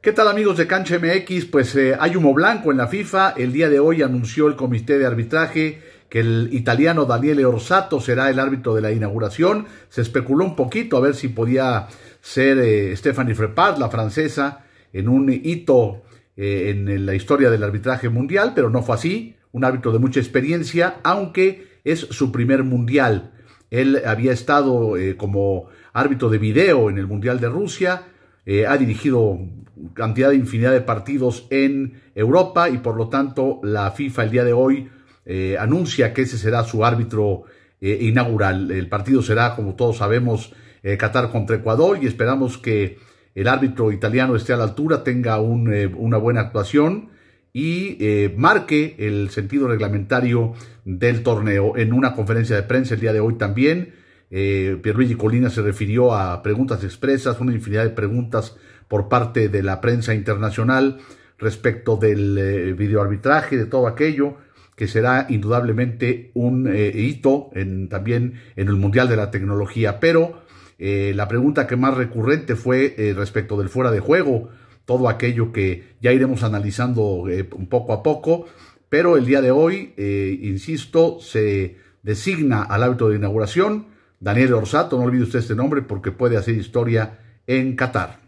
¿Qué tal amigos de Cancha MX? Pues eh, hay humo blanco en la FIFA. El día de hoy anunció el comité de arbitraje que el italiano Daniele Orsato será el árbitro de la inauguración. Se especuló un poquito a ver si podía ser eh, Stephanie frepart la francesa, en un hito eh, en la historia del arbitraje mundial, pero no fue así. Un árbitro de mucha experiencia, aunque es su primer mundial. Él había estado como árbitro de video en el Mundial de Rusia, ha dirigido cantidad de infinidad de partidos en Europa y por lo tanto la FIFA el día de hoy eh, anuncia que ese será su árbitro eh, inaugural. El partido será, como todos sabemos, eh, Qatar contra Ecuador y esperamos que el árbitro italiano esté a la altura, tenga una buena actuación y marque el sentido reglamentario del torneo. En una conferencia de prensa el día de hoy también, Pierluigi Colina se refirió a preguntas expresas, una infinidad de preguntas por parte de la prensa internacional respecto del eh, videoarbitraje, de todo aquello, que será indudablemente un eh, hito en, también en el Mundial de la Tecnología. Pero eh, la pregunta que más recurrente fue respecto del fuera de juego, todo aquello que ya iremos analizando un poco a poco. Pero el día de hoy, insisto, se designa al hábito de inauguración Daniel Orsato, no olvide usted este nombre porque puede hacer historia en Qatar.